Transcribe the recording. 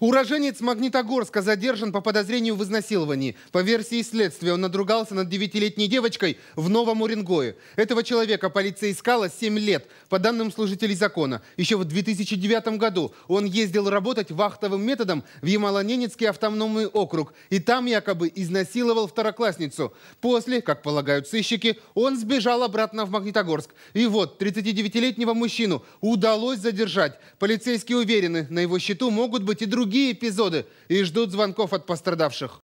Уроженец Магнитогорска задержан по подозрению в изнасиловании. По версии следствия, он надругался над девятилетней девочкой в Новом Уренгое. Этого человека полиция искала 7 лет, по данным служителей закона. Еще в 2009 году он ездил работать вахтовым методом в Ямало-Ненецкий автономный округ. И там якобы изнасиловал второклассницу. После, как полагают сыщики, он сбежал обратно в Магнитогорск. И вот 39-летнего мужчину удалось задержать. Полицейские уверены, на его счету могут быть и другие другие эпизоды и ждут звонков от пострадавших.